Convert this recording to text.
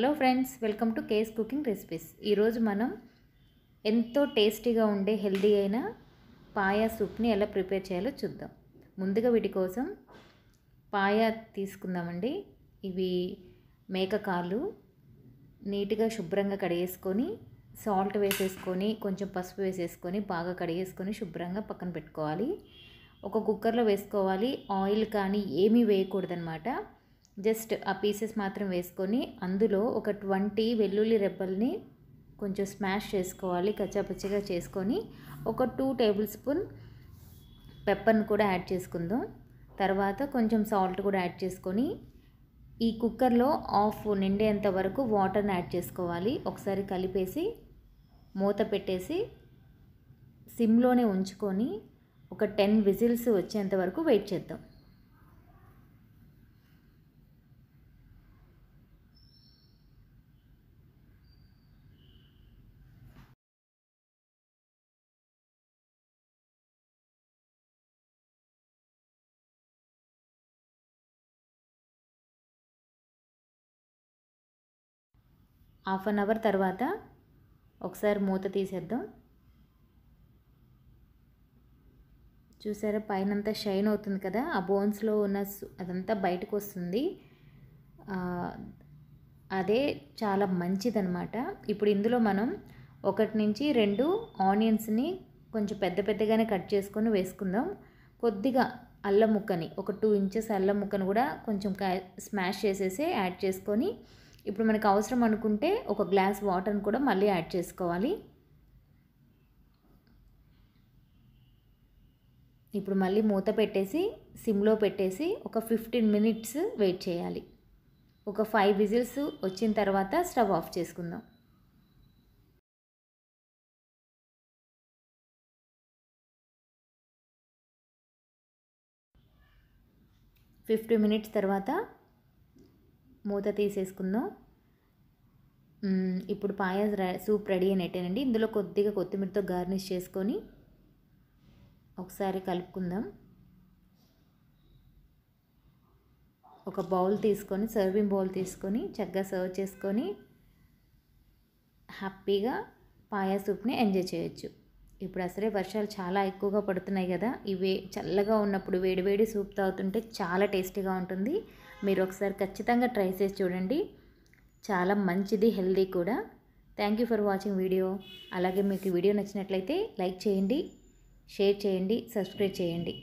hello friends welcome to కేస్ cooking recipes ఈరోజు మనం ఎంతో టేస్టీగా ఉండే హెల్దీ అయిన పాయా సూప్ని ఎలా ప్రిపేర్ చేయాలో చూద్దాం ముందుగా వీటి కోసం పాయా తీసుకుందామండి ఇవి మేక కాళ్ళు నీట్గా శుభ్రంగా కడిగేసుకొని సాల్ట్ వేసేసుకొని కొంచెం పసుపు వేసేసుకొని బాగా కడిగేసుకొని శుభ్రంగా పక్కన పెట్టుకోవాలి ఒక కుక్కర్లో వేసుకోవాలి ఆయిల్ కానీ ఏమీ వేయకూడదనమాట జస్ట్ ఆ పీసెస్ మాత్రం వేసుకొని అందులో ఒక ట్వంటీ వెల్లుల్లి రెబ్బల్ని కొంచెం స్మాష్ చేసుకోవాలి కచ్చాపచ్చిగా చేసుకొని ఒక టూ టేబుల్ స్పూన్ పెప్పర్ని కూడా యాడ్ చేసుకుందాం తర్వాత కొంచెం సాల్ట్ కూడా యాడ్ చేసుకొని ఈ కుక్కర్లో ఆఫ్ నిండేంత వరకు వాటర్ని యాడ్ చేసుకోవాలి ఒకసారి కలిపేసి మూత పెట్టేసి సిమ్లోనే ఉంచుకొని ఒక టెన్ విజిల్స్ వచ్చేంత వరకు వెయిట్ చేద్దాం హాఫ్ అన్ అవర్ తర్వాత ఒకసారి మూత తీసేద్దాం చూసారా పైన అంతా షైన్ అవుతుంది కదా ఆ బోన్స్లో ఉన్న అదంతా బయటకు వస్తుంది అదే చాలా మంచిదనమాట ఇప్పుడు ఇందులో మనం ఒకటి నుంచి రెండు ఆనియన్స్ని కొంచెం పెద్ద పెద్దగానే కట్ చేసుకొని వేసుకుందాం కొద్దిగా అల్లం ముక్కని ఒక టూ ఇంచెస్ అల్లం ముక్కను కూడా కొంచెం స్మాష్ చేసేసి యాడ్ చేసుకొని ఇప్పుడు మనకు అవసరం అనుకుంటే ఒక గ్లాస్ వాటర్ని కూడా మళ్ళీ యాడ్ చేసుకోవాలి ఇప్పుడు మళ్ళీ మూత పెట్టేసి సిమ్లో పెట్టేసి ఒక ఫిఫ్టీన్ మినిట్స్ వెయిట్ చేయాలి ఒక ఫైవ్ విజిల్స్ వచ్చిన తర్వాత స్టవ్ ఆఫ్ చేసుకుందాం ఫిఫ్టీ మినిట్స్ తర్వాత మూత తీసేసుకుందాం ఇప్పుడు పాయ సూప్ రెడీ అయినట్టేనండి ఇందులో కొద్దిగా కొత్తిమీరతో గార్నిష్ చేసుకొని ఒకసారి కలుపుకుందాం ఒక బౌల్ తీసుకొని సర్వింగ్ బౌల్ తీసుకొని చక్కగా సర్వ్ చేసుకొని హ్యాపీగా పాయా సూప్ని ఎంజాయ్ చేయొచ్చు ఇప్పుడు అసలే వర్షాలు చాలా ఎక్కువగా పడుతున్నాయి కదా ఇవే చల్లగా ఉన్నప్పుడు వేడివేడి సూప్ తాగుతుంటే చాలా టేస్టీగా ఉంటుంది మీరు ఒకసారి ఖచ్చితంగా ట్రై చేసి చూడండి చాలా మంచిది హెల్దీ కూడా thank you for watching video అలాగే మీకు వీడియో నచ్చినట్లయితే లైక్ చేయండి షేర్ చేయండి సబ్స్క్రైబ్ చేయండి